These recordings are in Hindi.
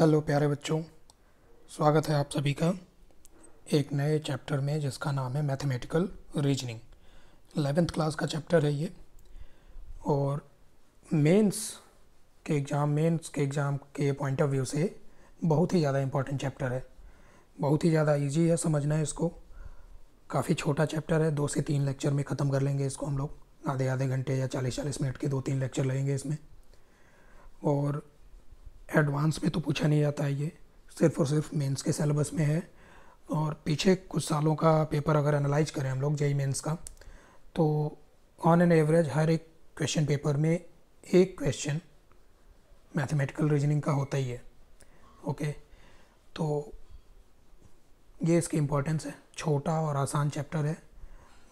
हेलो प्यारे बच्चों स्वागत है आप सभी का एक नए चैप्टर में जिसका नाम है मैथमेटिकल रीजनिंग एलेवेंथ क्लास का चैप्टर है ये और मेंस के एग्ज़ाम मेंस के एग्ज़ाम के पॉइंट ऑफ व्यू से बहुत ही ज़्यादा इम्पोर्टेंट चैप्टर है बहुत ही ज़्यादा इजी है समझना है इसको काफ़ी छोटा चैप्टर है दो से तीन लेक्चर में ख़त्म कर लेंगे इसको हम लोग आधे आधे घंटे या चालीस चालीस मिनट के दो तीन लेक्चर लगेंगे इसमें और एडवांस में तो पूछा नहीं जाता है ये सिर्फ और सिर्फ मेंस के सिलेबस में है और पीछे कुछ सालों का पेपर अगर एनालाइज करें हम लोग जेई मेंस का तो ऑन एन एवरेज हर एक क्वेश्चन पेपर में एक क्वेश्चन मैथमेटिकल रीजनिंग का होता ही है ओके तो ये इसकी इम्पोर्टेंस है छोटा और आसान चैप्टर है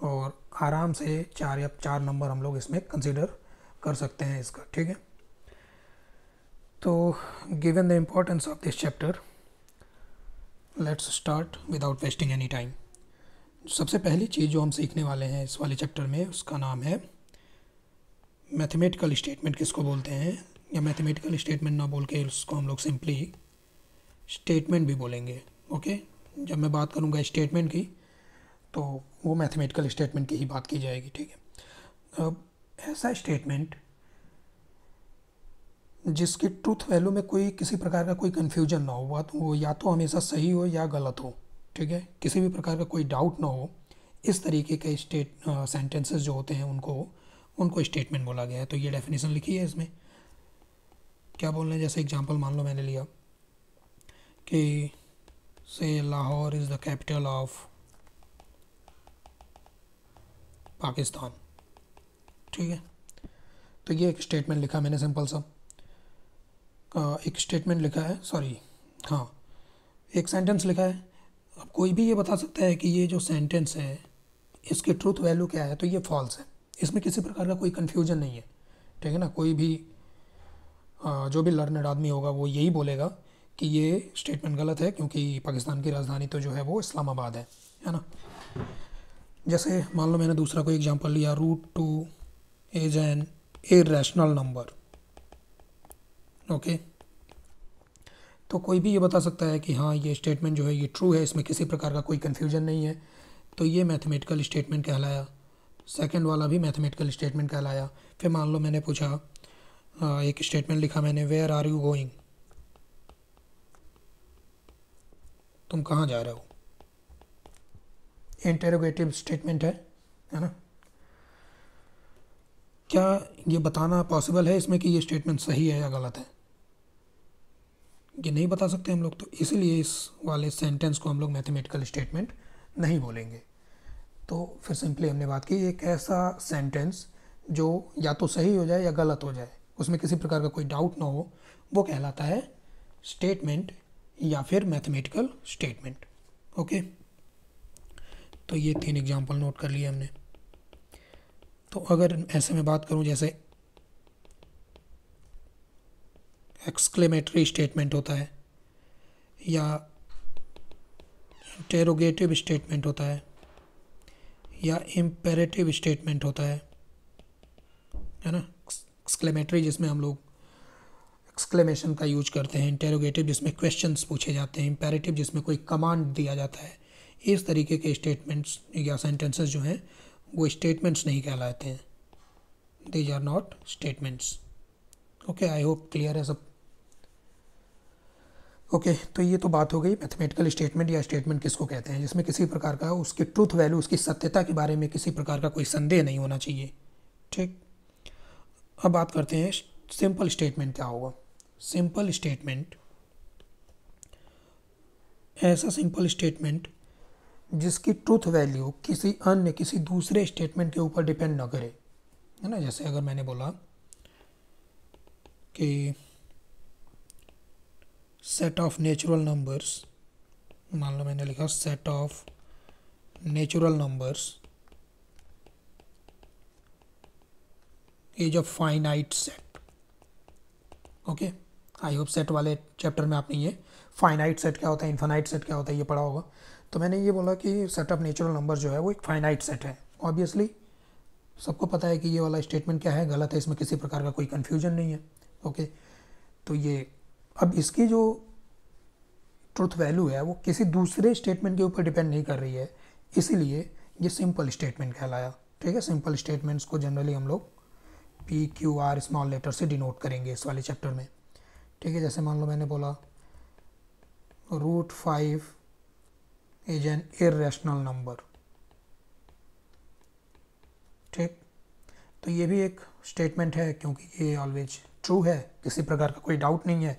और आराम से चार या चार नंबर हम लोग इसमें कंसिडर कर सकते हैं इसका ठीक है तो given the importance of this chapter let's start without wasting any time सबसे पहली चीज़ जो हम सीखने वाले हैं इस वाले चैप्टर में उसका नाम है मैथमेटिकल स्टेटमेंट किसको बोलते हैं या मैथमेटिकल स्टेटमेंट ना बोल के उसको हम लोग सिंपली स्टेटमेंट भी बोलेंगे ओके जब मैं बात करूँगा स्टेटमेंट की तो वो मैथमेटिकल स्टेटमेंट की ही बात की जाएगी ठीक है अब ऐसा स्टेटमेंट जिसकी ट्रूथ वैल्यू में कोई किसी प्रकार का कोई कन्फ्यूजन ना हो बात वो या तो हमेशा सही हो या गलत हो ठीक है किसी भी प्रकार का कोई डाउट ना हो इस तरीके के स्टेट सेंटेंसेस जो होते हैं उनको उनको स्टेटमेंट बोला गया है तो ये डेफिनेशन लिखी है इसमें क्या बोल रहे हैं जैसे एग्जांपल मान लो मैंने लिया कि से Lahore is the capital of Pakistan ठीक है तो ये एक स्टेटमेंट लिखा मैंने सिंपल सा एक स्टेटमेंट लिखा है सॉरी हाँ एक सेंटेंस लिखा है अब कोई भी ये बता सकता है कि ये जो सेंटेंस है इसकी ट्रूथ वैल्यू क्या है तो ये फॉल्स है इसमें किसी प्रकार का कोई कन्फ्यूजन नहीं है ठीक है ना कोई भी जो भी लर्नड आदमी होगा वो यही बोलेगा कि ये स्टेटमेंट गलत है क्योंकि पाकिस्तान की राजधानी तो जो है वो इस्लामाबाद है है ना जैसे मान लो मैंने दूसरा कोई एग्जांपल लिया root two is an irrational number okay तो कोई भी ये बता सकता है कि हाँ ये स्टेटमेंट जो है ये ट्रू है इसमें किसी प्रकार का कोई कन्फ्यूजन नहीं है तो ये मैथमेटिकल स्टेटमेंट कहलाया सेकेंड वाला भी मैथमेटिकल स्टेटमेंट कहलाया फिर मान लो मैंने पूछा हाँ, एक स्टेटमेंट लिखा मैंने वेयर आर यू गोइंग तुम कहाँ जा रहे हो इंटेरोगेटिव स्टेटमेंट है है ना क्या ये बताना पॉसिबल है इसमें कि ये स्टेटमेंट सही है या गलत है ये नहीं बता सकते हम लोग तो इसलिए इस वाले सेंटेंस को हम लोग मैथमेटिकल स्टेटमेंट नहीं बोलेंगे तो फिर सिंपली हमने बात की एक ऐसा सेंटेंस जो या तो सही हो जाए या गलत हो जाए उसमें किसी प्रकार का कोई डाउट ना हो वो कहलाता है स्टेटमेंट या फिर मैथमेटिकल स्टेटमेंट ओके तो ये तीन एग्जांपल नोट कर लिए हमने तो अगर ऐसे में बात करूं जैसे एक्सक्लेमेटरी स्टेटमेंट होता है या इंटेरोगेटिव स्टेटमेंट होता है या इम्पेरेटिव स्टेटमेंट होता है है ना एक्सक्लेमेटरी जिसमें हम लोग एक्सक्लेमेशन का यूज करते हैं इंटेरोगेटिव जिसमें क्वेश्चन पूछे जाते हैं इम्पेरेटिव जिसमें कोई कमांड दिया जाता है इस तरीके के स्टेटमेंट्स या सेंटेंसेस जो हैं वो स्टेटमेंट्स नहीं कहलाते हैं these are not statements okay I hope clear है सब ओके okay, तो ये तो बात हो गई मैथमेटिकल स्टेटमेंट या स्टेटमेंट किसको कहते हैं जिसमें किसी प्रकार का उसकी ट्रूथ वैल्यू उसकी सत्यता के बारे में किसी प्रकार का कोई संदेह नहीं होना चाहिए ठीक अब बात करते हैं सिंपल स्टेटमेंट क्या होगा सिंपल स्टेटमेंट ऐसा सिंपल स्टेटमेंट जिसकी ट्रूथ वैल्यू किसी अन्य किसी दूसरे स्टेटमेंट के ऊपर डिपेंड ना करे है ना जैसे अगर मैंने बोला कि सेट ऑफ नेचुरल नंबर्स मान लो मैंने लिखा set of natural numbers is a finite set okay I hope set वाले चैप्टर में आपने ये फाइनाइट सेट क्या होता है इन्फानाइट सेट क्या होता है ये पढ़ा होगा तो मैंने ये बोला कि सेट ऑफ नेचुरल नंबर जो है वो एक फाइनाइट सेट है ऑब्वियसली सबको पता है कि ये वाला स्टेटमेंट क्या है गलत है इसमें किसी प्रकार का कोई कन्फ्यूजन नहीं है ओके तो ये अब इसकी जो ट्रुथ वैल्यू है वो किसी दूसरे स्टेटमेंट के ऊपर डिपेंड नहीं कर रही है इसीलिए ये सिंपल स्टेटमेंट कहलाया ठीक है सिंपल स्टेटमेंट्स को जनरली हम लोग P Q R small letter से डिनोट करेंगे इस वाले चैप्टर में ठीक है जैसे मान लो मैंने बोला root five is an irrational number ठीक तो ये भी एक स्टेटमेंट है क्योंकि ये ऑलवेज ट्रू है किसी प्रकार का कोई डाउट नहीं है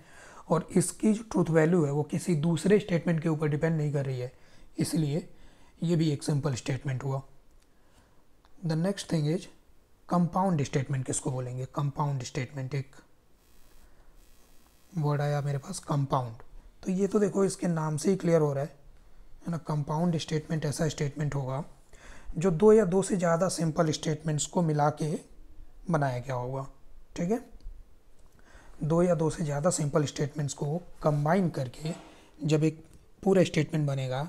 और इसकी जो ट्रूथ वैल्यू है वो किसी दूसरे स्टेटमेंट के ऊपर डिपेंड नहीं कर रही है इसलिए ये भी एक सिंपल स्टेटमेंट हुआ the next thing is compound statement किसको बोलेंगे कंपाउंड स्टेटमेंट एक वर्ड आया मेरे पास कंपाउंड तो ये तो देखो इसके नाम से ही क्लियर हो रहा है है ना कंपाउंड स्टेटमेंट ऐसा स्टेटमेंट होगा जो दो या दो से ज़्यादा सिंपल स्टेटमेंट्स को मिला के बनाया गया होगा ठीक है दो या दो से ज़्यादा सिंपल स्टेटमेंट्स को कंबाइन करके जब एक पूरा स्टेटमेंट बनेगा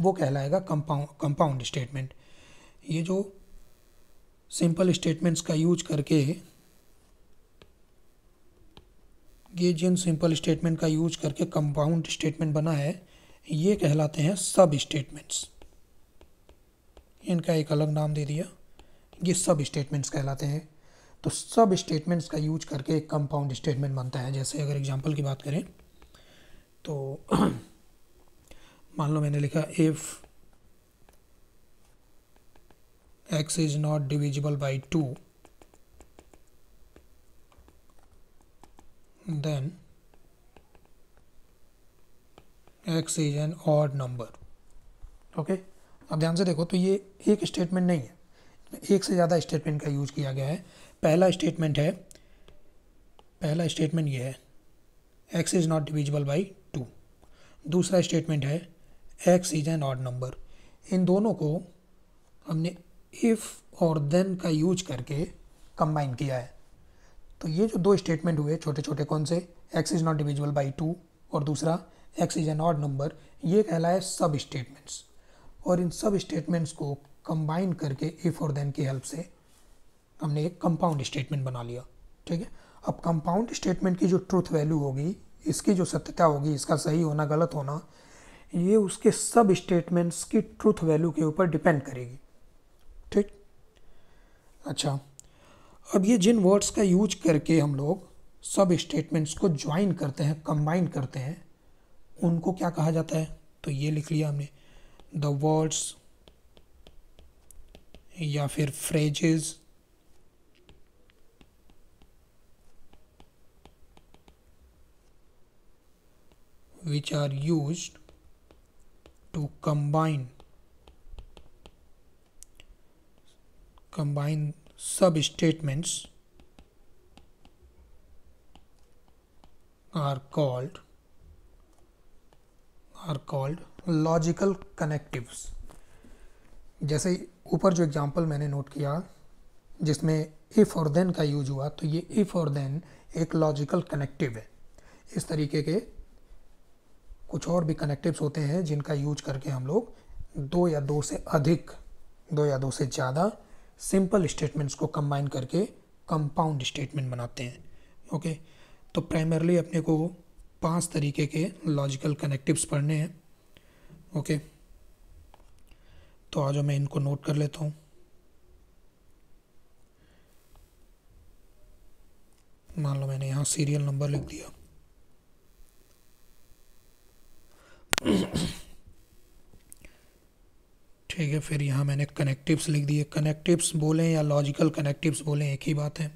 वो कहलाएगा कंपाउंड कंपाउंड स्टेटमेंट ये जो सिंपल स्टेटमेंट्स का यूज करके ये जिन सिंपल स्टेटमेंट का यूज करके कंपाउंड स्टेटमेंट बना है ये कहलाते हैं सब स्टेटमेंट्स इनका एक अलग नाम दे दिया ये सब स्टेटमेंट्स कहलाते हैं तो सब स्टेटमेंट्स का यूज करके एक कंपाउंड स्टेटमेंट बनता है जैसे अगर एग्जाम्पल की बात करें तो मान लो मैंने लिखा if X is not divisible by two then x is an odd number okay अब ध्यान से देखो तो ये एक स्टेटमेंट नहीं है एक से ज़्यादा स्टेटमेंट का यूज किया गया है पहला स्टेटमेंट है पहला स्टेटमेंट ये है X is not divisible by two दूसरा स्टेटमेंट है X is an odd number इन दोनों को हमने इफ़ और देन का यूज करके कंबाइन किया है तो ये जो दो स्टेटमेंट हुए छोटे छोटे कौन से X is not divisible by two और दूसरा X is an odd number ये कहलाए सब स्टेटमेंट्स और इन सब स्टेटमेंट्स को कंबाइन करके इफ़ और देन की हेल्प से हमने एक कंपाउंड स्टेटमेंट बना लिया ठीक है अब कंपाउंड स्टेटमेंट की जो ट्रूथ वैल्यू होगी इसकी जो सत्यता होगी इसका सही होना गलत होना ये उसके सब स्टेटमेंट्स की ट्रूथ वैल्यू के ऊपर डिपेंड करेगी ठीक अच्छा अब ये जिन वर्ड्स का यूज करके हम लोग सब स्टेटमेंट्स को ज्वाइन करते हैं कंबाइन करते हैं उनको क्या कहा जाता है तो ये लिख लिया हमने द वर्ड्स या फिर phrases which are used to combine combine sub statements are called are called logical connectives जैसे ऊपर जो एग्जाम्पल मैंने नोट किया जिसमें इफ़ और देन का यूज हुआ तो ये इफ़ और देन एक लॉजिकल कनेक्टिव है इस तरीके के कुछ और भी कनेक्टिव्स होते हैं जिनका यूज करके हम लोग दो या दो से अधिक दो या दो से ज़्यादा सिंपल स्टेटमेंट्स को कंबाइन करके कंपाउंड स्टेटमेंट बनाते हैं ओके तो प्राइमरली अपने को पांच तरीके के लॉजिकल कनेक्टिव्स पढ़ने हैं ओके तो आज मैं इनको नोट कर लेता हूँ मान लो मैंने यहाँ सीरियल नंबर लिख दिया ठीक है फिर यहाँ मैंने कनेक्टिव्स लिख दिए कनेक्टिव्स बोलें या लॉजिकल कनेक्टिव्स बोलें एक ही बात है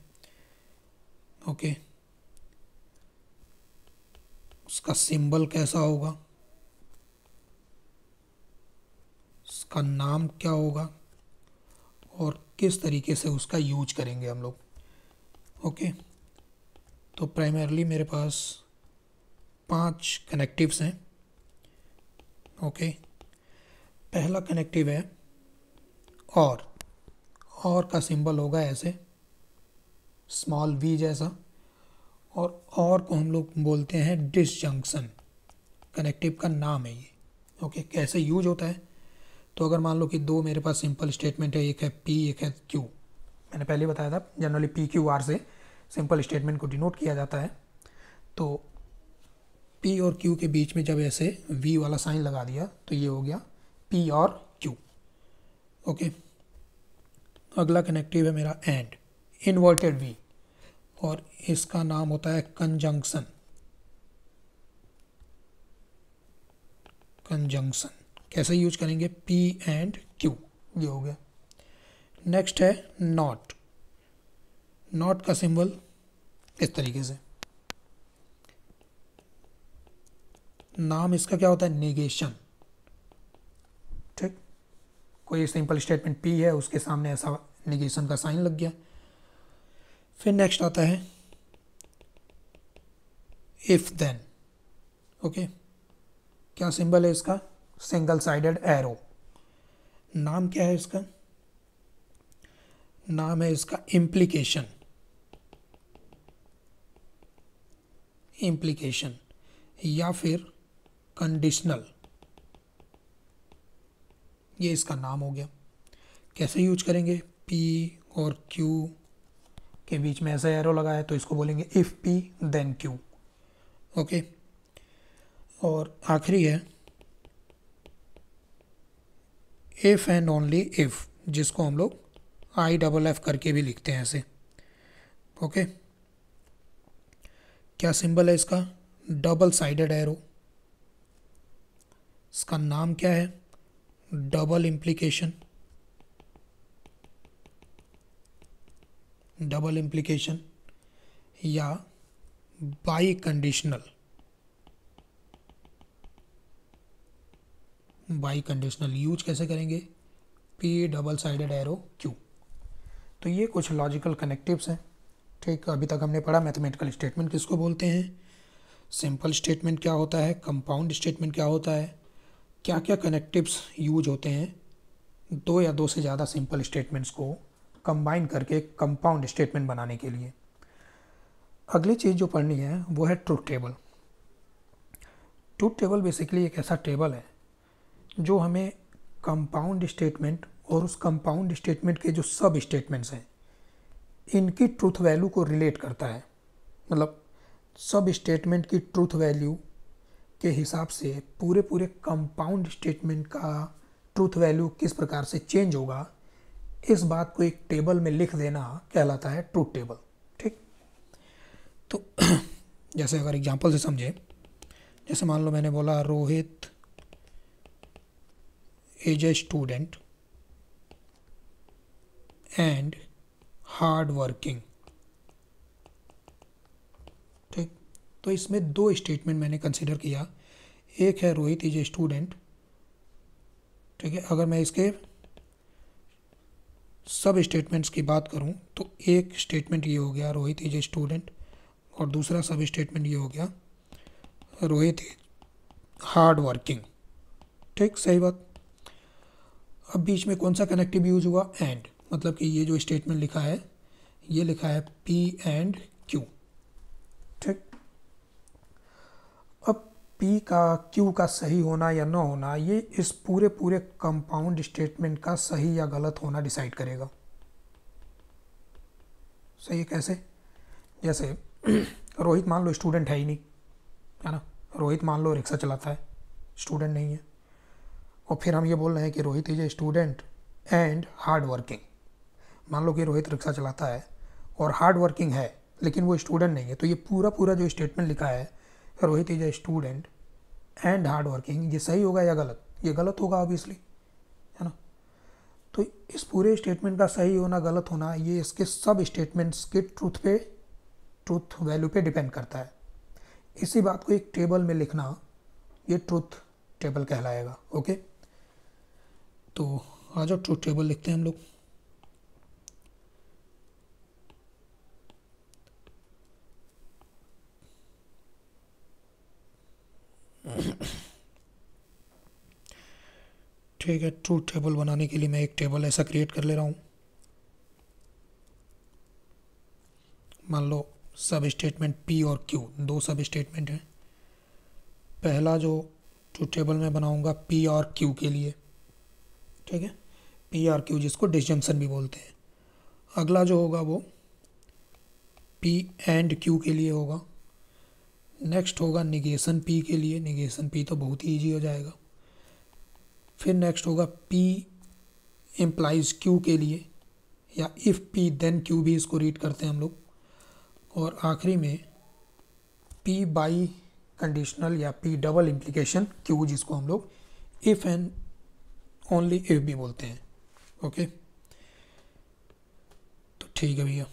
ओके उसका सिंबल कैसा होगा उसका नाम क्या होगा और किस तरीके से उसका यूज करेंगे हम लोग ओके तो प्राइमरली मेरे पास पांच कनेक्टिव्स हैं ओके पहला कनेक्टिव है और और का सिंबल होगा ऐसे स्मॉल वी जैसा और और को हम लोग बोलते हैं डिसजंक्शन कनेक्टिव का नाम है ये ओके कैसे यूज होता है तो अगर मान लो कि दो मेरे पास सिंपल स्टेटमेंट है एक है पी एक है क्यू मैंने पहले बताया था जनरली पी क्यू आर से सिंपल स्टेटमेंट को डिनोट किया जाता है तो पी और क्यू के बीच में जब ऐसे वी वाला साइन लगा दिया तो ये हो गया पी और क्यू ओके अगला कनेक्टिव है मेरा एंड इन्वर्टेड वी और इसका नाम होता है कंजंक्शन कंजंक्शन कैसे यूज करेंगे पी एंड क्यू ये हो गया नेक्स्ट है नॉट नॉट का सिंबल इस तरीके से नाम इसका क्या होता है नेगेशन कोई सिंपल स्टेटमेंट पी है उसके सामने ऐसा निगेशन का साइन लग गया फिर नेक्स्ट आता है इफ देन ओके क्या सिंबल है इसका सिंगल साइडेड एरो नाम क्या है इसका नाम है इसका इम्प्लीकेशन इम्प्लीकेशन या फिर कंडीशनल ये इसका नाम हो गया कैसे यूज करेंगे पी और क्यू के बीच में ऐसा एरो लगा है तो इसको बोलेंगे if P then Q okay और आखिरी है इफ़ एंड ओनली इफ़ जिसको हम लोग आई डबल एफ करके भी लिखते हैं ऐसे ओके क्या सिंबल है इसका डबल साइडेड एरो इसका नाम क्या है डबल इम्प्लीकेशन डबल इम्प्लीकेशन या biconditional biconditional use कैसे करेंगे P double sided arrow Q तो ये कुछ लॉजिकल कनेक्टिव्स हैं ठीक अभी तक हमने पढ़ा मैथमेटिकल स्टेटमेंट किसको बोलते हैं सिंपल स्टेटमेंट क्या होता है कंपाउंड स्टेटमेंट क्या होता है क्या क्या कनेक्टिव्स यूज होते हैं दो या दो से ज़्यादा सिंपल स्टेटमेंट्स को कंबाइन करके कंपाउंड स्टेटमेंट बनाने के लिए अगली चीज़ जो पढ़नी है वो है truth table truth table basically एक ऐसा टेबल है जो हमें कंपाउंड स्टेटमेंट और उस कंपाउंड स्टेटमेंट के जो सब स्टेटमेंट्स हैं इनकी ट्रूथ वैल्यू को रिलेट करता है मतलब सब स्टेटमेंट की ट्रूथ वैल्यू के हिसाब से पूरे पूरे कंपाउंड स्टेटमेंट का ट्रूथ वैल्यू किस प्रकार से चेंज होगा इस बात को एक टेबल में लिख देना कहलाता है ट्रूथ टेबल ठीक तो जैसे अगर एग्जांपल से समझे जैसे मान लो मैंने बोला Rohit is a student and hard working ठीक तो इसमें दो स्टेटमेंट मैंने कंसिडर किया एक है रोहित इज ए स्टूडेंट ठीक है अगर मैं इसके सब स्टेटमेंट्स की बात करूं तो एक स्टेटमेंट ये हो गया रोहित इज ए स्टूडेंट और दूसरा सब स्टेटमेंट ये हो गया रोहित हार्ड वर्किंग ठीक सही बात अब बीच में कौन सा कनेक्टिव यूज हुआ एंड मतलब कि ये जो स्टेटमेंट लिखा है ये लिखा है पी एंड क्यू ठीक पी का क्यू का सही होना या न होना ये इस पूरे पूरे कंपाउंड स्टेटमेंट का सही या गलत होना डिसाइड करेगा सही है कैसे जैसे रोहित मान लो स्टूडेंट है ही नहीं है ना रोहित मान लो रिक्शा चलाता है स्टूडेंट नहीं है और फिर हम ये बोल रहे हैं कि Rohit is a student and hard working मान लो कि रोहित रिक्शा चलाता है और हार्ड वर्किंग है लेकिन वो स्टूडेंट नहीं है तो ये पूरा पूरा जो स्टेटमेंट लिखा है Rohit is a student and hard working ये सही होगा या गलत ये गलत होगा ऑब्वियसली है ना तो इस पूरे स्टेटमेंट का सही होना गलत होना ये इसके सब स्टेटमेंट्स के ट्रूथ पे ट्रूथ वैल्यू पे डिपेंड करता है इसी बात को एक टेबल में लिखना ये ट्रूथ टेबल कहलाएगा ओके तो आ जाओ ट्रूथ टेबल लिखते हैं हम लोग ठीक है ट्रू टेबल बनाने के लिए मैं एक टेबल ऐसा क्रिएट कर ले रहा हूँ मान लो सब स्टेटमेंट पी और क्यू दो सब स्टेटमेंट हैं पहला जो ट्रू टेबल मैं बनाऊँगा पी और क्यू के लिए ठीक है पी आर क्यू जिसको डिसजंक्शन भी बोलते हैं अगला जो होगा वो पी एंड क्यू के लिए होगा नेक्स्ट होगा निगेशन पी के लिए निगेशन पी तो बहुत ही ईजी हो जाएगा फिर नेक्स्ट होगा पी एम्प्लाइज क्यू के लिए या इफ़ पी देन क्यू भी इसको रीड करते हैं हम लोग और आखिरी में पी बाई कंडीशनल या पी डबल इम्प्लीकेशन क्यू जिसको हम लोग इफ़ एंड ओनली इफ भी बोलते हैं ओके तो ठीक है भैया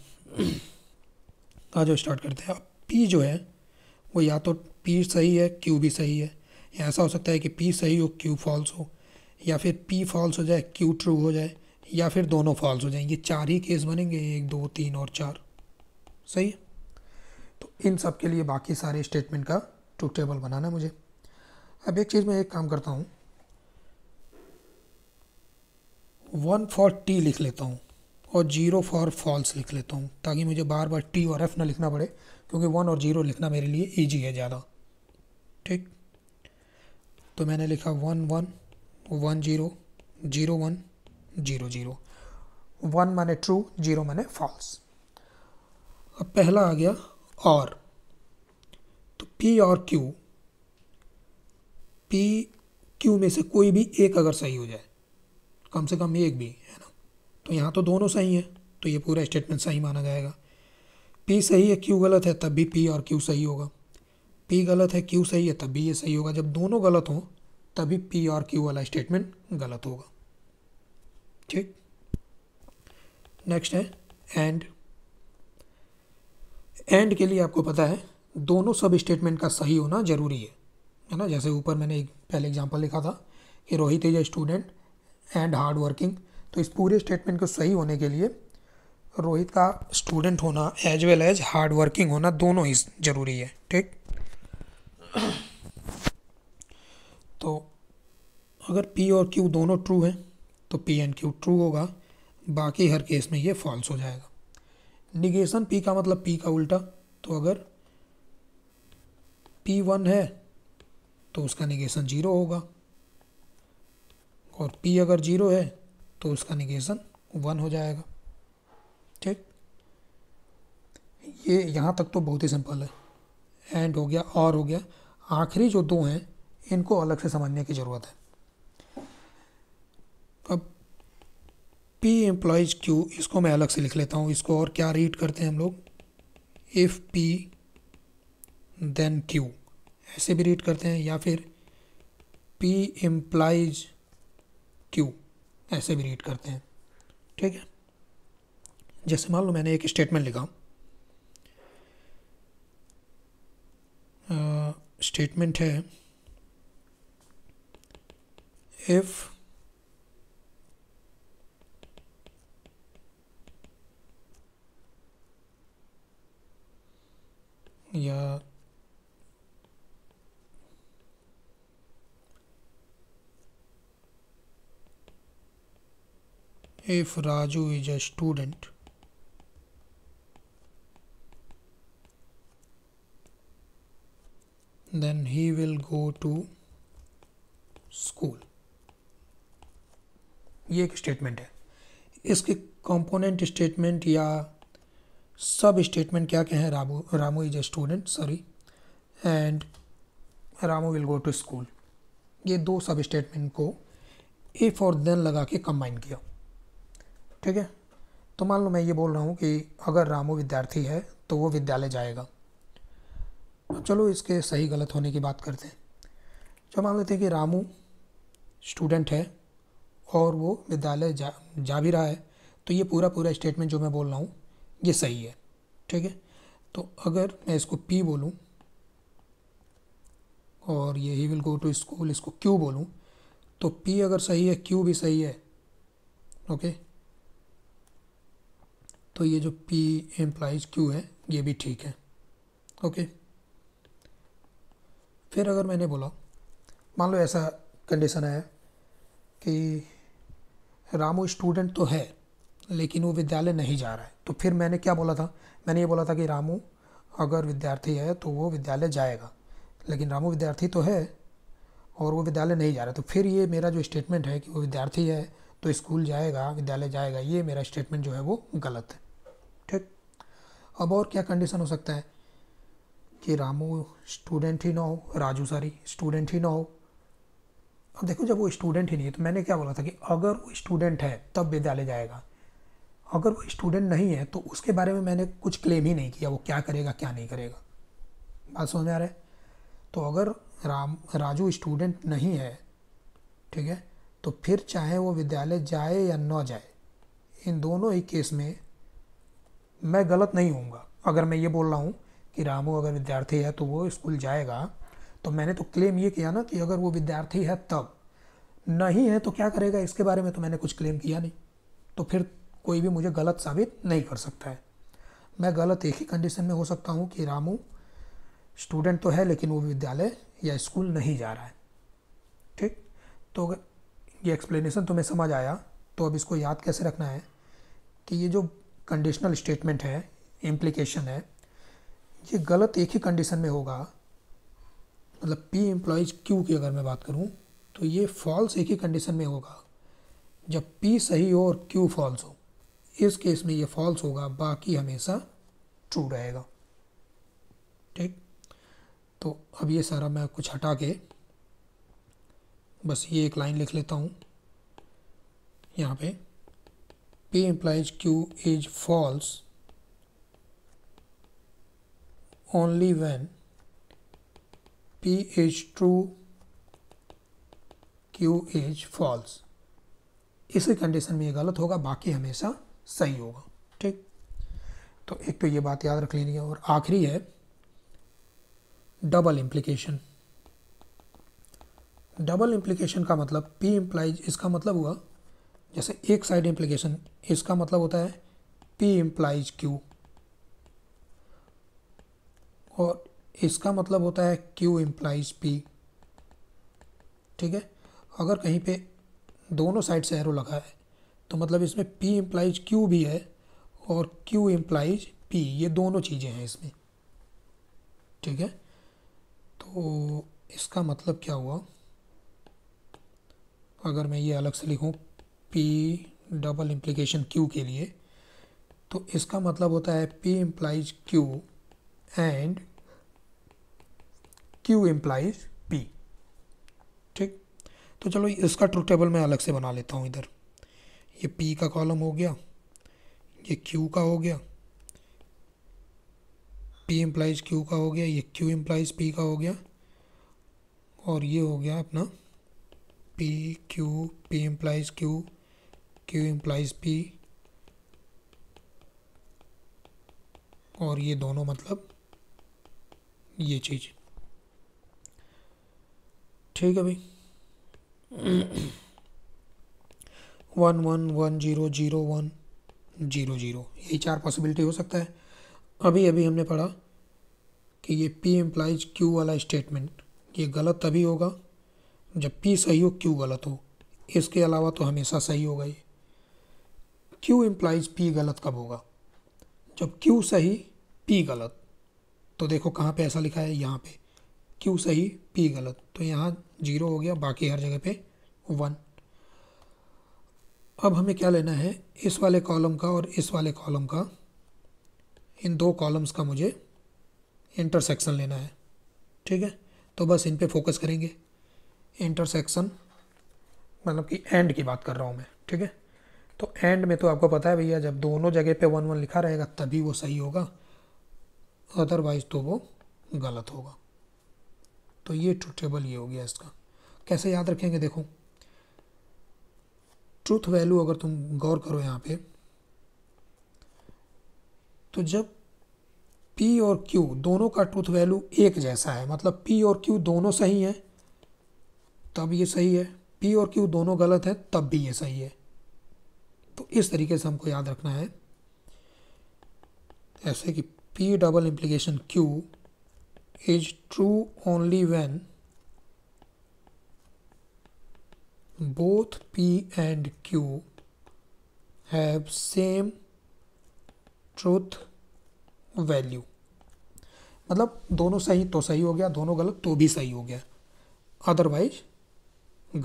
आ जाओ स्टार्ट करते हैं अब पी जो है वो या तो पी सही है क्यू भी सही है या ऐसा हो सकता है कि पी सही हो क्यू फॉल्स हो या फिर पी फॉल्स हो जाए क्यू ट्रू हो जाए या फिर दोनों फॉल्स हो जाए ये चार ही केस बनेंगे एक दो तीन और चार सही है तो इन सब के लिए बाकी सारे स्टेटमेंट का टू टेबल बनाना है मुझे अब एक चीज़ मैं एक काम करता हूँ वन फॉर टी लिख लेता हूँ और जीरो फॉर फॉल्स लिख लेता हूँ ताकि मुझे बार बार टी और एफ ना लिखना पड़े क्योंकि वन और ज़ीरो लिखना मेरे लिए ईजी है ज़्यादा ठीक तो मैंने लिखा one one one zero zero one zero zero one माने ट्रू ज़ीरो माने फॉल्स अब पहला आ गया तो और तो पी और क्यू पी क्यू में से कोई भी एक अगर सही हो जाए कम से कम एक भी है ना तो यहाँ तो दोनों सही हैं तो ये पूरा स्टेटमेंट सही माना जाएगा पी सही है क्यू गलत है तब भी पी और क्यू सही होगा पी गलत है क्यू सही है तब भी ये सही होगा जब दोनों गलत हों तभी पी और क्यू वाला स्टेटमेंट गलत होगा ठीक नेक्स्ट है एंड एंड के लिए आपको पता है दोनों सब स्टेटमेंट का सही होना ज़रूरी है है ना जैसे ऊपर मैंने एक पहले एग्जांपल लिखा था कि Rohit is a student and hard working तो इस पूरे स्टेटमेंट को सही होने के लिए रोहित का स्टूडेंट होना as well as hard working होना दोनों ही ज़रूरी है ठीक तो अगर पी और क्यू दोनों ट्रू हैं तो पी एंड क्यू ट्रू होगा बाकी हर केस में ये फॉल्स हो जाएगा निगेशन पी का मतलब पी का उल्टा तो अगर पी वन है तो उसका निगेशन जीरो होगा और पी अगर जीरो है तो उसका निगेशन वन हो जाएगा ठीक ये यहाँ तक तो बहुत ही सिंपल है एंड हो गया और हो गया आखिरी जो दो हैं इनको अलग से समझने की ज़रूरत है अब पी एम्प्लॉयज़ क्यू इसको मैं अलग से लिख लेता हूँ इसको और क्या रीड करते हैं हम लोग इफ़ पी देन क्यू ऐसे भी रीड करते हैं या फिर पी एम्प्लाइज क्यू ऐसे भी रीड करते हैं ठीक है जैसे मान लो मैंने एक स्टेटमेंट लिखा स्टेटमेंट uh, है इफ या if Raju is a student then he will go to school ये एक स्टेटमेंट है इसके कंपोनेंट स्टेटमेंट या सब स्टेटमेंट क्या क्या है Ramu Ramu is a student sorry and Ramu will go to school ये दो सब स्टेटमेंट को इफ़ और देन लगा के कंबाइन किया ठीक है तो मान लो मैं ये बोल रहा हूँ कि अगर रामू विद्यार्थी है तो वो विद्यालय जाएगा अब हाँ, चलो इसके सही गलत होने की बात करते हैं जो मान लेते हैं कि रामू स्टूडेंट है और वो विद्यालय जा जा भी रहा है तो ये पूरा पूरा स्टेटमेंट जो मैं बोल रहा हूँ ये सही है ठीक है तो अगर मैं इसको पी बोलूँ और ये he will go to school इसको क्यू बोलूँ तो पी अगर सही है क्यू भी सही है ओके तो ये जो पी एम्प्लाइज क्यू है ये भी ठीक है ओके फिर अगर मैंने बोला मान लो ऐसा कंडीशन है कि रामू स्टूडेंट तो है लेकिन वो विद्यालय नहीं जा रहा है तो फिर मैंने क्या बोला था मैंने ये बोला था कि रामू अगर विद्यार्थी है तो वो विद्यालय जाएगा लेकिन रामू विद्यार्थी तो है और वो विद्यालय नहीं जा रहा तो फिर ये मेरा जो स्टेटमेंट है कि वो विद्यार्थी है तो स्कूल जाएगा विद्यालय जाएगा ये मेरा स्टेटमेंट जो है वो गलत है ठीक अब और क्या कंडीशन हो सकता है कि रामू स्टूडेंट ही ना हो राजू सारी स्टूडेंट ही ना हो अब देखो जब वो स्टूडेंट ही नहीं है तो मैंने क्या बोला था कि अगर वो स्टूडेंट है तब विद्यालय जाएगा अगर वो स्टूडेंट नहीं है तो उसके बारे में मैंने कुछ क्लेम ही नहीं किया वो क्या करेगा क्या नहीं करेगा बात समझ में आ रहा है तो अगर राम राजू स्टूडेंट नहीं है ठीक है तो फिर चाहे वो विद्यालय जाए या ना जाए इन दोनों ही केस में मैं गलत नहीं हूँगा अगर मैं ये बोल रहा हूँ कि रामू अगर विद्यार्थी है तो वो स्कूल जाएगा तो मैंने तो क्लेम ये किया ना कि अगर वो विद्यार्थी है तब नहीं है तो क्या करेगा इसके बारे में तो मैंने कुछ क्लेम किया नहीं तो फिर कोई भी मुझे गलत साबित नहीं कर सकता है मैं गलत एक ही कंडीशन में हो सकता हूँ कि रामू स्टूडेंट तो है लेकिन वो विद्यालय या स्कूल नहीं जा रहा है ठीक तो ये एक्सप्लेनेशन तुम्हें समझ आया तो अब इसको याद कैसे रखना है कि ये जो कंडीशनल स्टेटमेंट है इम्प्लीकेशन है ये गलत एक ही कंडीशन में होगा मतलब पी एम्प्लॉयज़ क्यू की अगर मैं बात करूँ तो ये फॉल्स एक ही कंडीशन में होगा जब पी सही हो और क्यू फॉल्स हो इस केस में ये फॉल्स होगा बाकी हमेशा ट्रू रहेगा ठीक तो अब ये सारा मैं कुछ हटा के बस ये एक लाइन लिख लेता हूँ यहाँ पे P implies Q is false only when P is true, Q is false. इसी कंडीशन में ये गलत होगा बाकी हमेशा सही होगा ठीक तो एक तो ये बात याद रख लेनी है और आखिरी है डबल इम्प्लीकेशन डबल इम्प्लीकेशन का मतलब पी इम्प्लाइज इसका मतलब हुआ जैसे एक साइड इम्प्लीकेशन इसका मतलब होता है पी इम्प्लाइज क्यू और इसका मतलब होता है क्यू इम्प्लाइज पी ठीक है अगर कहीं पे दोनों साइड से एरो लगा है तो मतलब इसमें पी इम्प्लाइज क्यू भी है और क्यू इम्प्लाइज पी ये दोनों चीज़ें हैं इसमें ठीक है तो इसका मतलब क्या हुआ अगर मैं ये अलग से लिखूँ पी डबल इम्प्लीकेशन क्यू के लिए तो इसका मतलब होता है P implies Q and Q implies P ठीक तो चलो इसका ट्रू टेबल मैं अलग से बना लेता हूँ इधर ये पी का कॉलम हो गया ये क्यू का हो गया पी इम्प्लाइज क्यू का हो गया ये क्यू इम्प्लाइज पी का हो गया और ये हो गया अपना P Q P implies Q Q implies P और ये दोनों मतलब ये चीज़ ठीक है भाई one one one zero zero one zero zero ये चार पॉसिबिलिटी हो सकता है अभी अभी हमने पढ़ा कि ये पी एम्प्लाइज क्यू वाला स्टेटमेंट ये गलत तभी होगा जब पी सही हो क्यू गलत हो इसके अलावा तो हमेशा सही होगा ये क्यू एम्प्लाइज पी गलत कब होगा जब क्यू सही पी गलत तो देखो कहाँ पे ऐसा लिखा है यहाँ पे क्यों सही पी गलत तो यहाँ जीरो हो गया बाकी हर जगह पे वन अब हमें क्या लेना है इस वाले कॉलम का और इस वाले कॉलम का इन दो कॉलम्स का मुझे इंटरसेक्शन लेना है ठीक है तो बस इन पे फोकस करेंगे इंटरसेक्शन मतलब कि एंड की बात कर रहा हूँ मैं ठीक है तो एंड में तो आपको पता है भैया जब दोनों जगह पे वन वन लिखा रहेगा तभी वो सही होगा अदरवाइज तो वो गलत होगा तो ये ट्रूथ टेबल ये हो गया इसका कैसे याद रखेंगे देखो ट्रूथ वैल्यू अगर तुम गौर करो यहाँ पे तो जब पी और क्यू दोनों का ट्रूथ वैल्यू एक जैसा है मतलब पी और क्यू दोनों सही हैं तब ये सही है पी और क्यू दोनों गलत हैं तब भी ये सही है तो इस तरीके से हमको याद रखना है ऐसे कि P double implication Q is true only when both P and Q have same truth value मतलब दोनों सही तो सही हो गया दोनों गलत तो भी सही हो गया अदरवाइज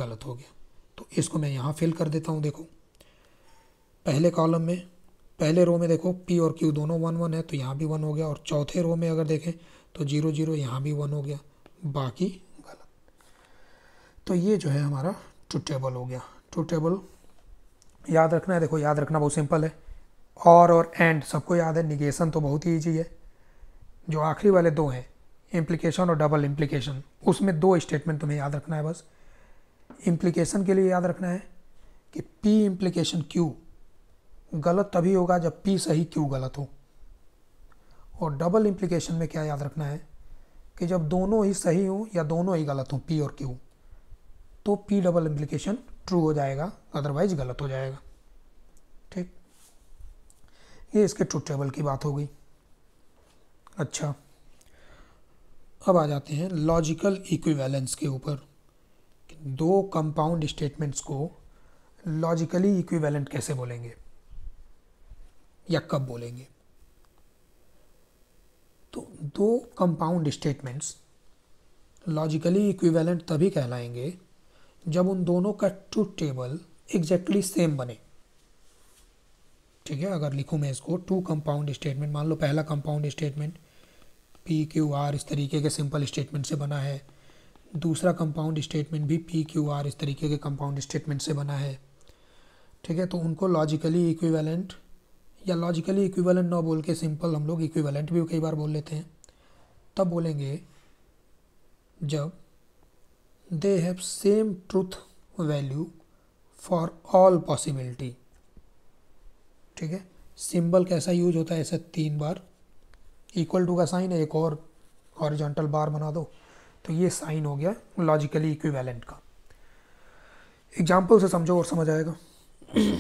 गलत हो गया तो इसको मैं यहाँ फिल कर देता हूँ देखो पहले कॉलम में पहले रो में देखो पी और क्यू दोनों वन वन है तो यहाँ भी वन हो गया और चौथे रो में अगर देखें तो जीरो जीरो यहाँ भी वन हो गया बाकी गलत तो ये जो है हमारा टू टेबल हो गया टू टेबल याद रखना है देखो याद रखना बहुत सिंपल है और और एंड सबको याद है निगेशन तो बहुत ही ईजी है जो आखिरी वाले दो हैं इम्प्लीकेशन और डबल इम्प्लीकेशन उसमें दो स्टेटमेंट तुम्हें याद रखना है बस इम्प्लीकेशन के लिए याद रखना है कि पी इम्प्लीकेशन क्यू गलत तभी होगा जब पी सही क्यू गलत हो और डबल इम्प्लीकेशन में क्या याद रखना है कि जब दोनों ही सही हों या दोनों ही गलत हों पी और क्यू तो पी डबल इम्प्लीकेशन ट्रू हो जाएगा अदरवाइज गलत हो जाएगा ठीक ये इसके ट्रू टेबल की बात हो गई अच्छा अब आ जाते हैं लॉजिकल इक्विवेलेंस के ऊपर दो कंपाउंड स्टेटमेंट्स को लॉजिकली इक्विवेलेंट कैसे बोलेंगे या कब बोलेंगे तो दो कंपाउंड स्टेटमेंट्स लॉजिकली इक्विवेलेंट तभी कहलाएंगे जब उन दोनों का टू टेबल एग्जैक्टली सेम बने ठीक है अगर लिखूं मैं इसको टू कंपाउंड स्टेटमेंट मान लो पहला compound statement P Q R इस तरीके के सिंपल स्टेटमेंट से बना है दूसरा कंपाउंड स्टेटमेंट भी पी क्यू आर इस तरीके के कंपाउंड स्टेटमेंट से बना है ठीक है तो उनको लॉजिकली इक्विवेलेंट या लॉजिकली इक्विवेलेंट ना बोल के सिंपल हम लोग इक्विवेलेंट भी कई बार बोल लेते हैं तब बोलेंगे जब they have same truth value for all possibility ठीक है सिंबल कैसा यूज होता है ऐसे तीन बार इक्वल टू का साइन है एक और हॉरिजॉन्टल बार बना दो तो ये साइन हो गया लॉजिकली इक्विवेलेंट का एग्जाम्पल से समझो और समझ आएगा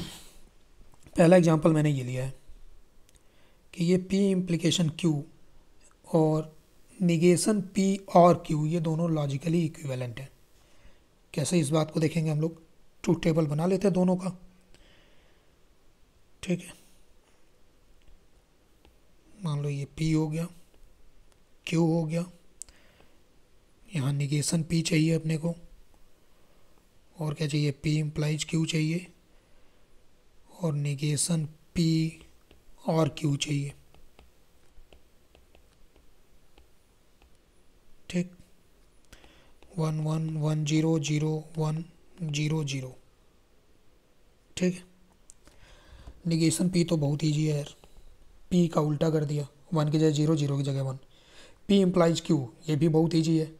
पहला एग्जाम्पल मैंने ये लिया है कि ये पी इम्प्लीकेशन क्यू और निगेशन पी और क्यू ये दोनों लॉजिकली इक्विवेलेंट हैं कैसे इस बात को देखेंगे हम लोग टू टेबल बना लेते हैं दोनों का ठीक है मान लो ये पी हो गया क्यू हो गया यहाँ निगेशन पी चाहिए अपने को और क्या चाहिए पी इम्प्लाइज क्यू चाहिए और निगेशन पी और क्यू चाहिए ठीक one one one zero zero one zero zero ठीक है निगेशन पी तो बहुत ईजी है यार पी का उल्टा कर दिया वन की जगह जीरो जीरो की जगह वन पी इम्प्लाइज क्यू ये भी बहुत ईजी है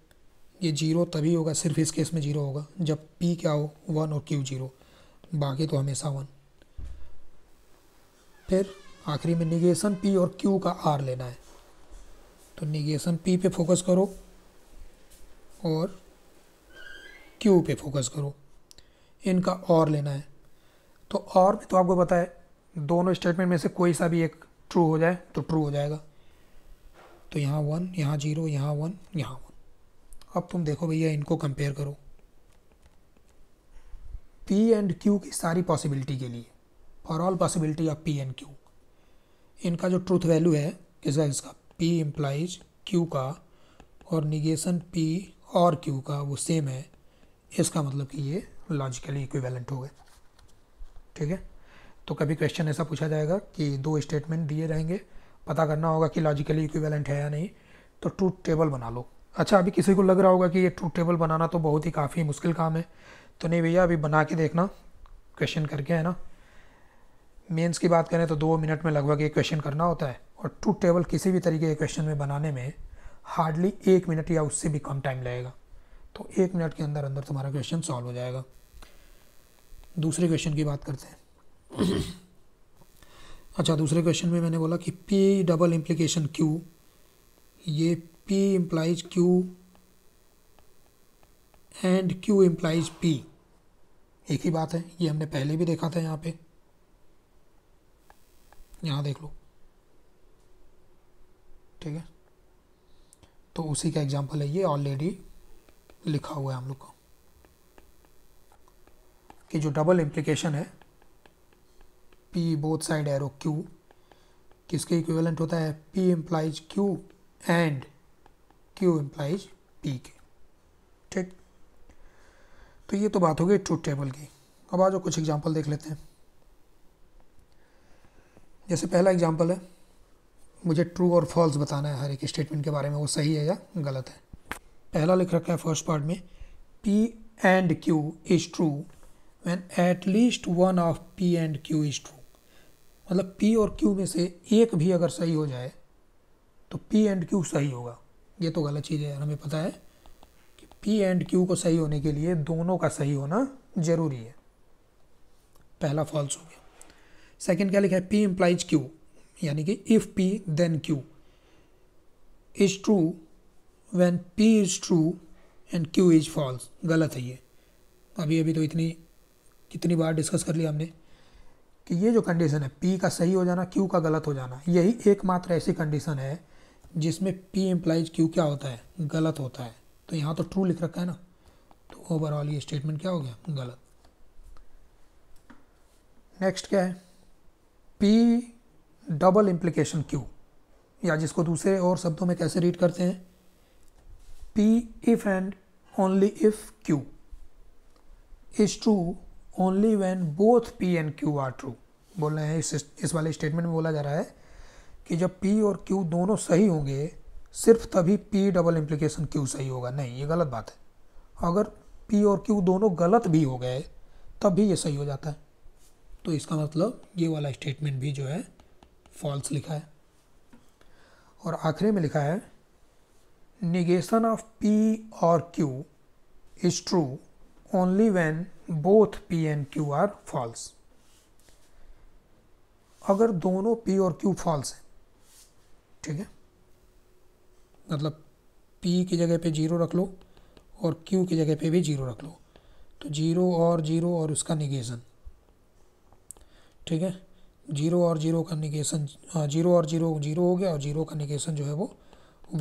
ये जीरो तभी होगा सिर्फ इस केस में जीरो होगा जब पी क्या हो वन और क्यू जीरो बाकी तो हमेशा वन फिर आखिरी में निगेशन पी और क्यू का आर लेना है तो निगेशन पी पे फोकस करो और क्यू पे फोकस करो इनका और लेना है तो और भी तो आपको पता है दोनों स्टेटमेंट में से कोई सा भी एक ट्रू हो जाए तो ट्रू हो जाएगा तो यहाँ वन यहाँ जीरो यहाँ वन यहाँ वन अब तुम देखो भैया इनको कंपेयर करो पी एंड क्यू की सारी पॉसिबिलिटी के लिए for all possibility of P and Q इनका जो ट्रूथ वैल्यू है किसका इसका पी इम्प्लाइज क्यू का और निगेशन पी और क्यू का वो सेम है इसका मतलब कि ये लॉजिकली इक्विवेलेंट हो गए ठीक है तो कभी क्वेश्चन ऐसा पूछा जाएगा कि दो स्टेटमेंट दिए रहेंगे पता करना होगा कि लॉजिकली इक्विवेलेंट है या नहीं तो ट्रूथ टेबल बना लो अच्छा अभी किसी को लग रहा होगा कि ये ट्रूथ टेबल बनाना तो बहुत ही काफ़ी मुश्किल काम है तो नहीं भैया अभी बना के देखना क्वेश्चन करके है ना मेंस की बात करें तो दो मिनट में लगभग एक क्वेश्चन करना होता है और टू टेबल किसी भी तरीके के क्वेश्चन में बनाने में हार्डली एक मिनट या उससे भी कम टाइम लगेगा तो एक मिनट के अंदर अंदर तुम्हारा क्वेश्चन सॉल्व हो जाएगा दूसरे क्वेश्चन की बात करते हैं अच्छा दूसरे क्वेश्चन में मैंने बोला कि पी डबल इम्प्लीकेशन क्यू ये P implies Q and Q implies P एक ही बात है ये हमने पहले भी देखा था यहाँ पे यहाँ देख लो ठीक है तो उसी का एग्जाम्पल है ये ऑलरेडी लिखा हुआ है हम लोग को कि जो डबल इम्प्लीकेशन है P both side arrow Q किसके इक्विवेलेंट होता है P implies Q and Q implies P के ठीक तो ये तो बात हो गई ट्रूथ टेबल की अब आज कुछ एग्जांपल देख लेते हैं जैसे पहला एग्जाम्पल है मुझे ट्रू और फॉल्स बताना है हर एक स्टेटमेंट के बारे में वो सही है या गलत है पहला लिख रखा है फर्स्ट पार्ट में P and Q is true when at least one of P and Q is true मतलब पी और क्यू में से एक भी अगर सही हो जाए तो पी एंड क्यू सही होगा ये तो गलत चीज़ है हमें पता है कि पी एंड क्यू को सही होने के लिए दोनों का सही होना ज़रूरी है पहला फॉल्स हो गया सेकंड क्या लिखा है पी इम्प्लाइज क्यू यानी कि if P then Q is true when P is true and Q is false गलत है ये अभी अभी तो इतनी कितनी बार डिस्कस कर लिया हमने कि ये जो कंडीशन है पी का सही हो जाना क्यू का गलत हो जाना यही एकमात्र ऐसी कंडीशन है जिसमें पी इम्प्लाइज क्यू क्या होता है गलत होता है तो यहाँ तो ट्रू लिख रखा है ना तो ओवरऑल ये स्टेटमेंट क्या हो गया गलत नेक्स्ट क्या है पी डबल इम्प्लीकेशन क्यू या जिसको दूसरे और शब्दों में कैसे रीड करते हैं P if and only if Q is true only when both P and Q are true बोल रहे हैं इस इस वाले स्टेटमेंट में बोला जा रहा है कि जब पी और क्यू दोनों सही होंगे सिर्फ तभी पी डबल इम्प्लीकेशन क्यू सही होगा नहीं ये गलत बात है अगर पी और क्यू दोनों गलत भी हो गए तब भी ये सही हो जाता है तो इसका मतलब ये वाला स्टेटमेंट भी जो है फॉल्स लिखा है और आखिरी में लिखा है निगेशन ऑफ पी और Q is true only when both p and q are false अगर दोनों p और q फॉल्स हैं ठीक है मतलब p की जगह पे जीरो रख लो और q की जगह पे भी जीरो रख लो तो जीरो और जीरो और उसका निगेशन ठीक है जीरो और जीरो का हाँ, निगेशन जीरो और जीरो जीरो हो गया और जीरो का निगेशन जो है वो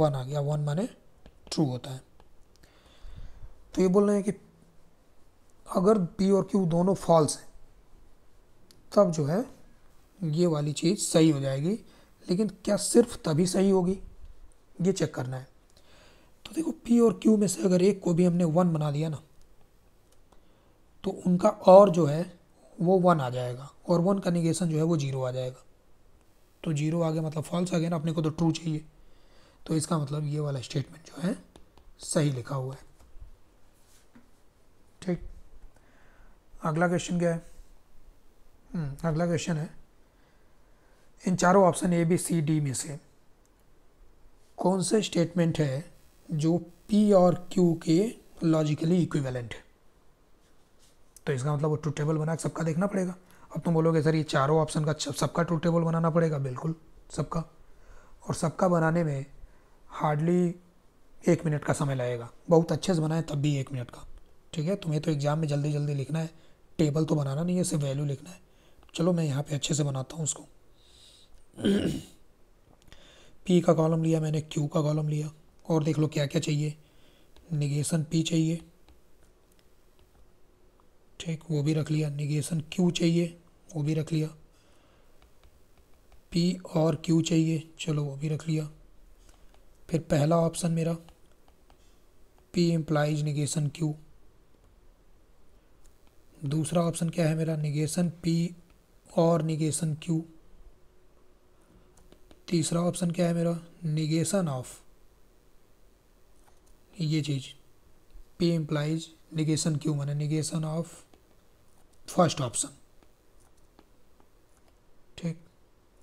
वन आ गया वन माने ट्रू होता है तो ये बोल रहे हैं कि अगर पी और क्यू दोनों फॉल्स हैं तब जो है ये वाली चीज़ सही हो जाएगी लेकिन क्या सिर्फ तभी सही होगी ये चेक करना है तो देखो पी और क्यू में से अगर एक को भी हमने वन बना दिया ना तो उनका और जो है वो वन आ जाएगा और वन का निगेशन जो है वो जीरो आ जाएगा तो जीरो आ गया मतलब फॉल्स आ गया ना अपने को तो ट्रू चाहिए तो इसका मतलब ये वाला स्टेटमेंट जो है सही लिखा हुआ है ठीक अगला क्वेश्चन क्या है हम्म, अगला क्वेश्चन है इन चारों option A B C D में से कौन सा स्टेटमेंट है जो पी और क्यू के लॉजिकली इक्विवेलेंट है तो इसका मतलब वो ट्रूथ टेबल बना सबका देखना पड़ेगा अब तुम बोलोगे सर ये चारों ऑप्शन का सबका ट्रूथ टेबल बनाना पड़ेगा बिल्कुल सबका और सबका बनाने में हार्डली एक मिनट का समय लगेगा बहुत अच्छे से बनाए तब भी एक मिनट का ठीक है तुम्हें तो एग्ज़ाम में जल्दी जल्दी लिखना है टेबल तो बनाना नहीं है सिर्फ वैल्यू लिखना है चलो मैं यहाँ पे अच्छे से बनाता हूँ उसको पी का कॉलम लिया मैंने क्यू का कॉलम लिया और देख लो क्या क्या चाहिए निगेशन पी चाहिए ठीक वो भी रख लिया निगेशन क्यू चाहिए वो भी रख लिया पी और क्यू चाहिए चलो वो भी रख लिया फिर पहला ऑप्शन मेरा पी एम्प्लाइज निगेशन क्यू दूसरा ऑप्शन क्या है मेरा निगेशन पी और निगेशन क्यू तीसरा ऑप्शन क्या है मेरा निगेशन ऑफ ये चीज़ पी एम्प्लाइज निगेशन क्यू मैंने निगेशन ऑफ फर्स्ट ऑप्शन ठीक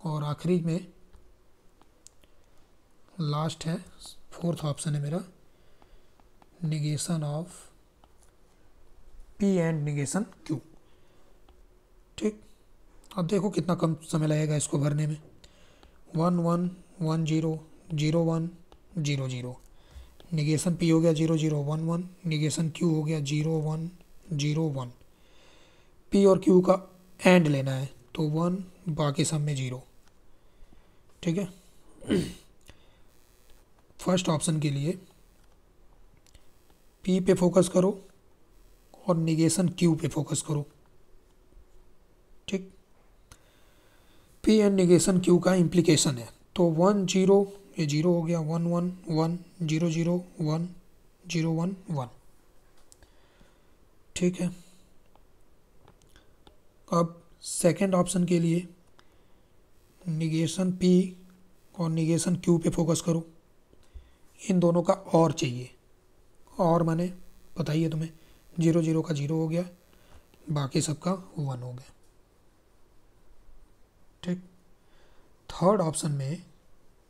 और आखिरी में लास्ट है फोर्थ ऑप्शन है मेरा negation of P and negation Q ठीक अब देखो कितना कम समय लगेगा इसको भरने में one one one zero zero one zero zero negation P हो गया zero zero one one negation Q हो गया zero one zero one P और क्यू का एंड लेना है तो वन बाकी सब में ज़ीरो ठीक है फर्स्ट ऑप्शन के लिए पी पे फोकस करो और निगेशन क्यू पे फोकस करो ठीक पी एंड निगेशन क्यू का इम्प्लीकेशन है तो वन जीरो ये जीरो हो गया one one one zero zero one zero one one ठीक है अब सेकंड ऑप्शन के लिए निगेशन पी और निगेशन क्यू पे फोकस करो इन दोनों का और चाहिए और मैंने बताइए तुम्हें जीरो जीरो का जीरो हो गया बाकी सबका वन हो गया ठीक थर्ड ऑप्शन में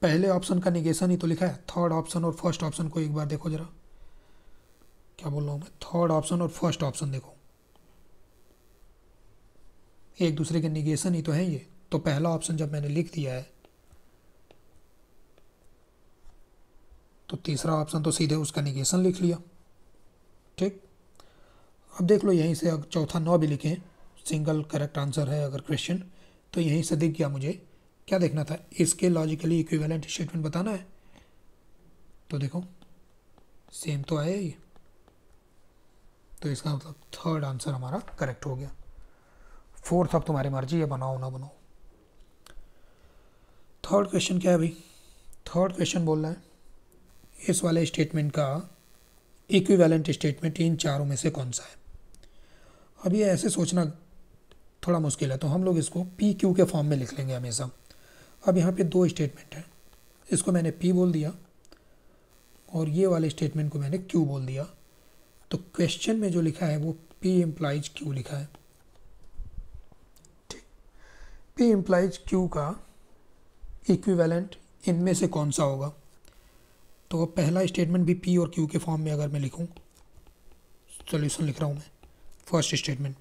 पहले ऑप्शन का निगेशन ही तो लिखा है थर्ड ऑप्शन और फर्स्ट ऑप्शन को एक बार देखो ज़रा क्या बोल रहा हूँ मैं थर्ड ऑप्शन और फर्स्ट ऑप्शन देखो एक दूसरे के निगेशन ही तो हैं ये तो पहला ऑप्शन जब मैंने लिख दिया है तो तीसरा ऑप्शन तो सीधे उसका निगेशन लिख लिया ठीक अब देख लो यहीं से अगर चौथा नौ भी लिखें सिंगल करेक्ट आंसर है अगर क्वेश्चन तो यहीं से दिख गया मुझे क्या देखना था इसके लॉजिकली इक्विवेलेंट स्टेटमेंट बताना है तो देखो सेम तो आया ही तो इसका मतलब थर्ड आंसर हमारा करेक्ट हो गया फोर्थ अब तुम्हारी मर्जी है बनाओ ना बनाओ थर्ड क्वेश्चन क्या है भाई थर्ड क्वेश्चन बोल रहा है इस वाले स्टेटमेंट का इक्विवेलेंट स्टेटमेंट इन चारों में से कौन सा है अब ये ऐसे सोचना थोड़ा मुश्किल है तो हम लोग इसको पी क्यू के फॉर्म में लिख लेंगे हमेशा अब यहाँ पे दो स्टेटमेंट हैं इसको मैंने पी बोल दिया और ये वाले स्टेटमेंट को मैंने क्यू बोल दिया तो क्वेश्चन में जो लिखा है वो पी एम्प्लाइज क्यू लिखा है P इम्प्लाइज Q का इक्विवेलेंट इनमें से कौन सा होगा तो पहला स्टेटमेंट भी P और Q के फॉर्म में अगर मैं लिखूं सोल्यूशन लिख रहा हूँ मैं फर्स्ट स्टेटमेंट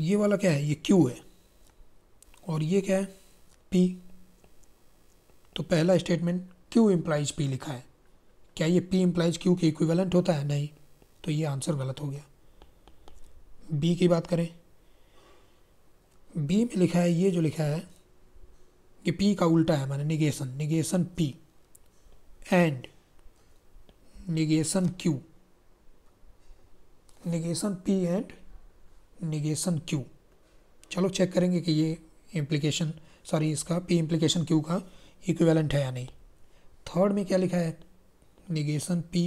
ये वाला क्या है ये Q है और ये क्या है P तो पहला स्टेटमेंट Q इम्प्लाइज P लिखा है क्या ये P इम्प्लाइज Q के इक्विवेलेंट होता है नहीं तो ये आंसर गलत हो गया बी की बात करें बी में लिखा है ये जो लिखा है कि पी का उल्टा है माने negation negation P and negation Q negation P and negation Q चलो चेक करेंगे कि ये इम्प्लीकेशन सॉरी इसका पी इम्प्लीकेशन क्यू का इक्विवेलेंट है या नहीं थर्ड में क्या लिखा है निगेशन पी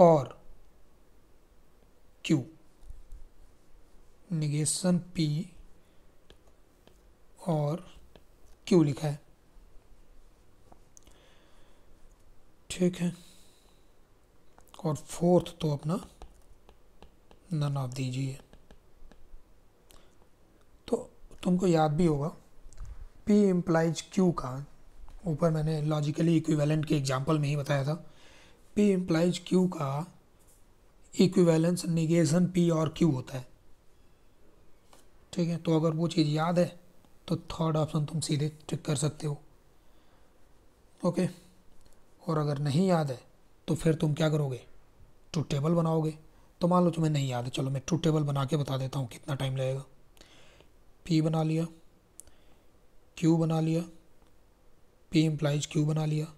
और क्यू निगेशन पी और क्यू लिखा है ठीक है और फोर्थ तो अपना नन ऑफ दीजिए तो तुमको याद भी होगा पी इम्प्लाइज क्यू का ऊपर मैंने लॉजिकली इक्विवेलेंट के एग्जांपल में ही बताया था पी इम्प्लाइज क्यू का इक्विवेलेंस निगेशन पी और क्यू होता है ठीक है तो अगर वो चीज़ याद है तो थर्ड ऑप्शन तुम सीधे चेक कर सकते हो ओके और अगर नहीं याद है तो फिर तुम क्या करोगे ट्रू टेबल बनाओगे तो मान लो तुम्हें नहीं याद है चलो मैं ट्रू टेबल बना के बता देता हूँ कितना टाइम लगेगा पी बना लिया क्यू बना लिया पी एम्प्लाइज क्यू बना लिया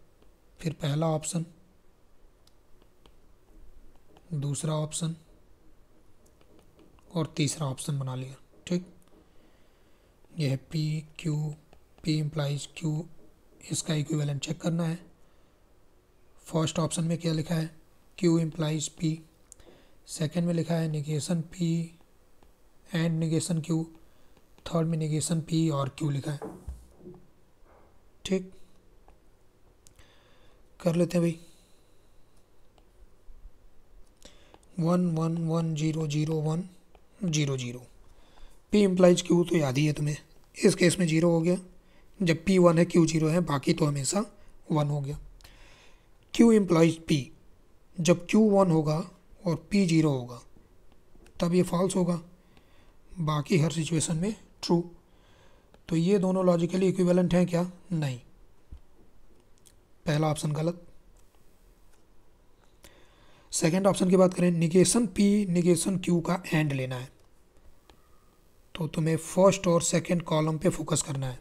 फिर पहला ऑप्शन दूसरा ऑप्शन और तीसरा ऑप्शन बना लिया ठीक ये है P Q P implies Q इसका इक्विवेलेंट चेक करना है फर्स्ट ऑप्शन में क्या लिखा है क्यू इम्प्लाइज पी सेकेंड में लिखा है negation P and negation Q third में निगेशन पी और क्यू लिखा है ठीक कर लेते हैं भाई one one one zero zero one zero zero P implies Q तो याद ही है तुम्हें इस केस में जीरो हो गया जब पी वन है क्यू जीरो है बाकी तो हमेशा वन हो गया क्यू एम्प्लॉइज पी जब क्यू वन होगा और पी जीरो होगा तब ये फॉल्स होगा बाकी हर सिचुएशन में ट्रू तो ये दोनों लॉजिकली इक्विवेलेंट हैं क्या नहीं पहला ऑप्शन गलत सेकेंड ऑप्शन की बात करें निगेशन पी निगेशन क्यू का एंड लेना है तो तुम्हें फर्स्ट और सेकेंड कॉलम पे फोकस करना है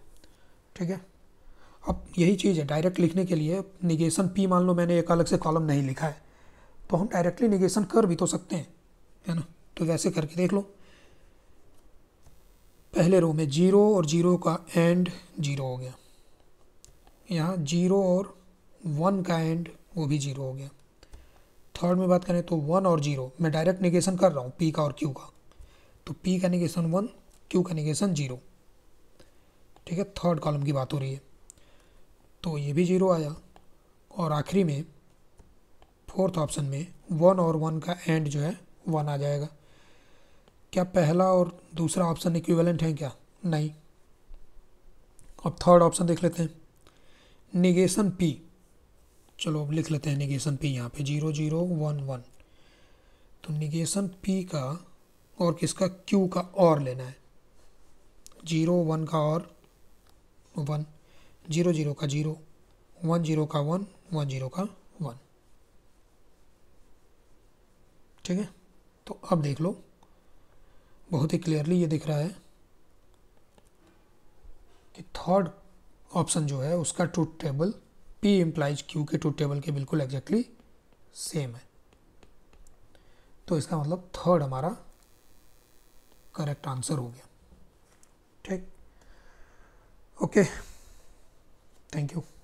ठीक है अब यही चीज़ है डायरेक्ट लिखने के लिए निगेशन पी मान लो मैंने एक अलग से कॉलम नहीं लिखा है तो हम डायरेक्टली निगेशन कर भी तो सकते हैं है ना तो वैसे करके देख लो पहले रो में जीरो और जीरो का एंड जीरो हो गया यहाँ जीरो और वन का एंड वो भी जीरो हो गया थर्ड में बात करें तो वन और जीरो मैं डायरेक्ट निगेशन कर रहा हूँ पी का और क्यू का तो पी का निगेशन वन क्यू का निगेशन जीरो ठीक है थर्ड कॉलम की बात हो रही है तो ये भी जीरो आया और आखिरी में फोर्थ ऑप्शन में वन और वन का एंड जो है वन आ जाएगा क्या पहला और दूसरा ऑप्शन इक्विवेलेंट हैं क्या नहीं अब थर्ड ऑप्शन देख लेते हैं निगेशन पी चलो अब लिख लेते हैं निगेशन पी यहाँ पे जीरो जीरो वन वन तो निगेशन पी का और किसका क्यू का और लेना है जीरो वन का और वन जीरो जीरो का जीरो वन जीरो का वन वन जीरो का वन ठीक है तो अब देख लो बहुत ही क्लियरली ये दिख रहा है कि थर्ड ऑप्शन जो है उसका truth table P implies Q के ट्रूथ टेबल के बिल्कुल एग्जैक्टली सेम है तो इसका मतलब थर्ड हमारा करेक्ट आंसर हो गया okay okay thank you